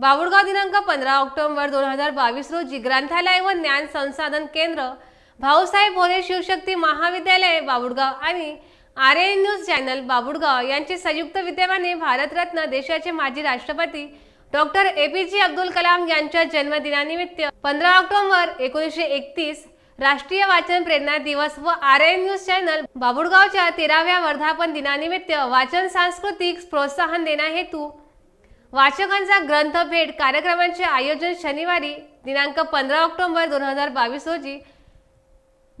बाबुडगाव दिनांक पंधरा ऑक्टोबर दोन हजार बावीस रोजी ग्रंथालय व ज्ञान संसाधन केंद्र भाऊसाहेब भोरे शिवशक्ती महाविद्यालय बाबुडगाव आणि R N news channel Babudgaon यांचे संयुक्त विद्यमाने भारतरत्न देशाचे माजी राष्ट्रपती डॉक्टर ए पी जे अब्दुल कलाम यांच्या जन्मदिनानिमित्त पंधरा ऑक्टोबर एकोणीसशे एकतीस राष्ट्रीय वाचन प्रेरणा दिवस व आर एन न्यूज चॅनल बाबुडगावच्या तेराव्या वर्धापन दिनानिमित्त वाचन सांस्कृतिक प्रोत्साहन हेतू वाचकांचा ग्रंथ भेट कार्यक्रमांचे आयोजन शनिवारी दिनांक पंधरा ऑक्टोबर दोन हजार बावीस रोजी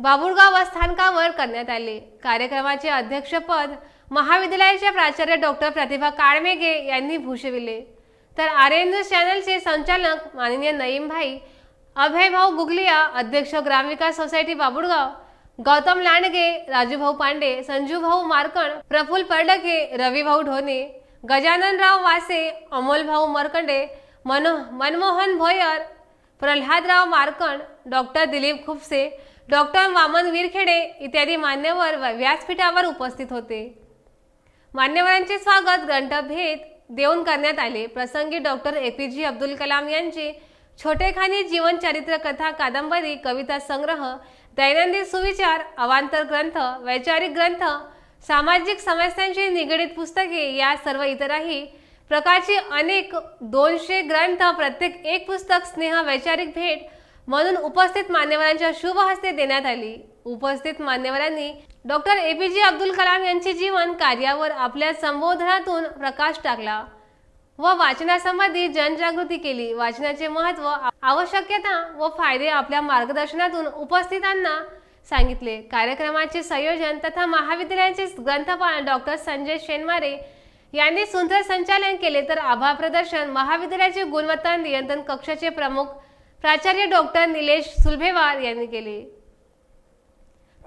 बाबुळगाव स्थानकावर करण्यात आले कार्यक्रमाचे अध्यक्षपद महाविद्यालयाचे प्राचार्य डॉक्टर प्रतिभा काळमेघे यांनी भूषविले तर न्यूज चॅनलचे संचालक माननीय नईमभाई अभयभाऊ गुगलिया अध्यक्ष Gramvikas society Babulgaon Gautam Landge Rajubhau Pande Sanjubhau Markan Praful Pardake Ravibhau Dhone Gajananrao Vase Amolbhau Markande Mano Manmohan Bhoyar Pralhadrao Markand doctor Dilip Khupse doctor Vaman Virkhede इत्यादी मान्यवर व्यासपीठावर उपस्थित होते मान्यवरांचे स्वागत ग्रंथभेद देऊन करण्यात आले प्रसंगी doctor A P J Abdul Kalam यांची छोटेखानी जीवनचरित्र कथा कादंबरी कविता संग्रह दैनंदिन सुविचार अवांतर ग्रंथ वैचारिक ग्रंथ सामाजिक समस्यांशी निगडित पुस्तके या सर्व इतरही प्रकारची अनेक दोनशे ग्रंथ प्रत्येक एक पुस्तक स्नेह वैचारिक भेट म्हणून उपस्थित मान्यवरांच्या शुभ हस्ते देण्यात आली उपस्थित मान्यवरांनी डॉक्टर ए पी जे अब्दुल कलाम यांचे जीवन कार्यावर आपल्या संबोधनातून प्रकाश टाकला व वाचनासंबंधी जनजागृती केली वाचनाचे महत्त्व आवश्यकता व फायदे आपल्या मार्गदर्शनातून उपस्थितांना सांगितले कार्यक्रमाचे संयोजन तथा महाविद्यालयाचे ग्रंथपाल डॉक्टर संजय शेनमारे यांनी सुंदर संचालन केले तर आभा प्रदर्शन महाविद्यालयाचे गुणवत्ता नियंत्रण कक्षाचे प्रमुख प्राचार्य डॉक्टर निलेश सुलभेवार यांनी केले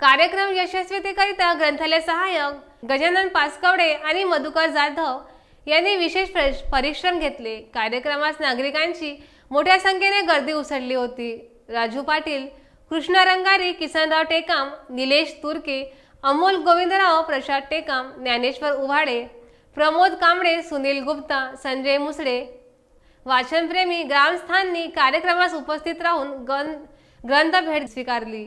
कार्यक्रम यशस्वीतेकरिता ग्रंथालय सहाय्यक गजानन पासकवडे आणि मधुकर जाधव यांनी विशेष परिश्रम घेतले कार्यक्रमास नागरिकांची मोठ्या संख्येने गर्दी उसळली होती राजू पाटील रंगारी किसनराव टेकाम निलेश तुर्के अमोल गोविंदराव प्रसाद टेकाम ज्ञानेश्वर उभाडे, प्रमोद कांबळे सुनील गुप्ता संजय मुसळे वाचनप्रेमी ग्रामस्थांनी कार्यक्रमास उपस्थित राहून ग्रंथ भेट स्वीकारली